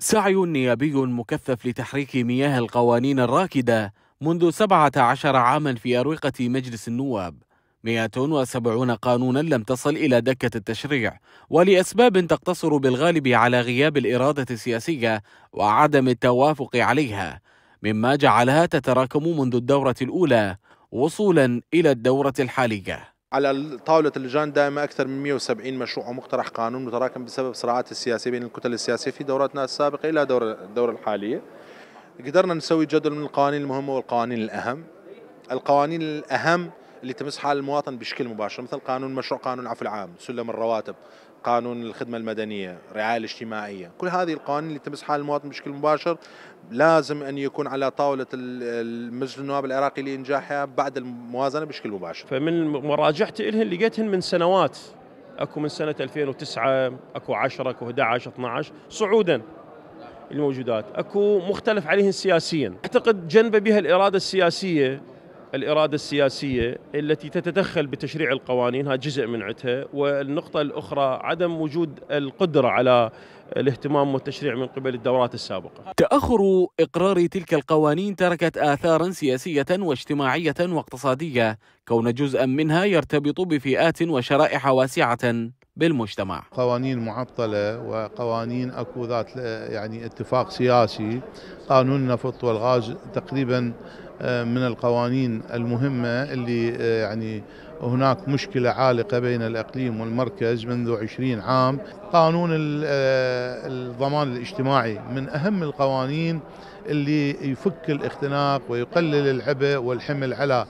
سعي نيابي مكثف لتحريك مياه القوانين الراكدة منذ 17 عاما في أروقة مجلس النواب 170 قانونا لم تصل إلى دكة التشريع ولأسباب تقتصر بالغالب على غياب الإرادة السياسية وعدم التوافق عليها مما جعلها تتراكم منذ الدورة الأولى وصولا إلى الدورة الحالية على طاولة اللجان دائما أكثر من 170 مشروع ومقترح قانون متراكم بسبب صراعات السياسية بين الكتل السياسية في دوراتنا السابقة إلى دور الدورة الحالية قدرنا نسوي جدول من القوانين المهمة والقوانين الأهم القوانين الأهم اللي تمس حال المواطن بشكل مباشر مثل قانون مشروع قانون العفو العام سلم الرواتب قانون الخدمة المدنية الرعاية الاجتماعية كل هذه القوانين اللي تمس حال المواطن بشكل مباشر لازم أن يكون على طاولة المجلس النواب العراقي لإنجاحها بعد الموازنة بشكل مباشر فمن مراجعتي إلهن لقيتهن من سنوات اكو من سنه 2009 اكو 10 اكو 11 12 صعودا الموجودات اكو مختلف عليهم سياسيا اعتقد جنبه بها الاراده السياسيه الإرادة السياسية التي تتدخل بتشريع القوانين هذا جزء من عتها والنقطة الأخرى عدم وجود القدرة على الاهتمام والتشريع من قبل الدورات السابقة تأخر إقرار تلك القوانين تركت آثارا سياسية واجتماعية واقتصادية كون جزءا منها يرتبط بفئات وشرائح واسعة بالمجتمع قوانين معطلة وقوانين أكو ذات يعني اتفاق سياسي قانون النفط والغاز تقريبا من القوانين المهمة اللي آه، يعني هناك مشكلة عالقة بين الإقليم والمركز منذ عشرين عام قانون آه، الضمان الاجتماعي من أهم القوانين اللي يفك الاختناق ويقلل العبء والحمل على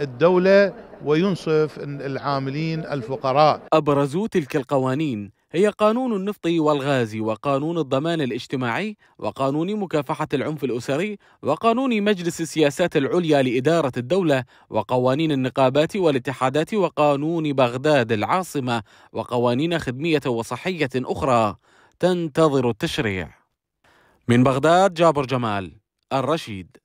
الدولة وينصف العاملين الفقراء أبرز تلك القوانين هي قانون النفط والغاز وقانون الضمان الاجتماعي وقانون مكافحة العنف الأسري وقانون مجلس السياسات العليا لإدارة الدولة وقوانين النقابات والاتحادات وقانون بغداد العاصمة وقوانين خدمية وصحية أخرى تنتظر التشريع من بغداد جابر جمال الرشيد